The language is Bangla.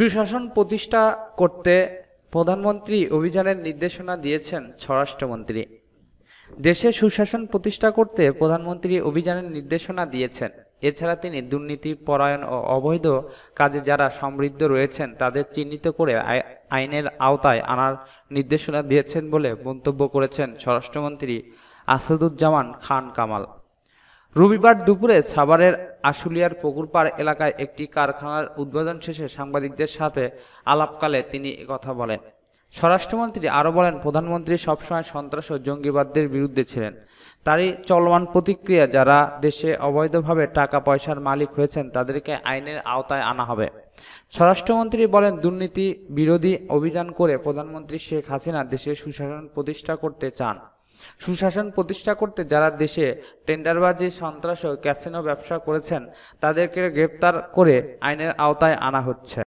সুশাসন প্রতিষ্ঠা করতে প্রধানমন্ত্রী অভিযানের নির্দেশনা দিয়েছেন স্বরাষ্ট্রমন্ত্রী দেশে সুশাসন প্রতিষ্ঠা করতে প্রধানমন্ত্রী অভিযানের নির্দেশনা দিয়েছেন এছাড়া তিনি দুর্নীতি পরায়ণ ও অবৈধ কাজে যারা সমৃদ্ধ রয়েছেন তাদের চিহ্নিত করে আইনের আওতায় আনার নির্দেশনা দিয়েছেন বলে মন্তব্য করেছেন স্বরাষ্ট্রমন্ত্রী আসাদুজ্জামান খান কামাল রবিবার দুপুরে সাভারের আশুলিয়ার পুকুরপাড় এলাকায় একটি কারখানার উদ্বোধন শেষে সাংবাদিকদের সাথে আলাপকালে তিনি কথা বলেন স্বরাষ্ট্রমন্ত্রী আরও বলেন প্রধানমন্ত্রী সবসময় সন্ত্রাস ও জঙ্গিবাদদের বিরুদ্ধে ছিলেন তারই চলমান প্রতিক্রিয়া যারা দেশে অবৈধভাবে টাকা পয়সার মালিক হয়েছেন তাদেরকে আইনের আওতায় আনা হবে স্বরাষ্ট্রমন্ত্রী বলেন দুর্নীতি বিরোধী অভিযান করে প্রধানমন্ত্রী শেখ হাসিনা দেশে সুশাসন প্রতিষ্ঠা করতে চান সুশাসন প্রতিষ্ঠা করতে যারা দেশে টেন্ডারবাজি সন্ত্রাস ও ক্যাসিনো ব্যবসা করেছেন তাদেরকে গ্রেপ্তার করে আইনের আওতায় আনা হচ্ছে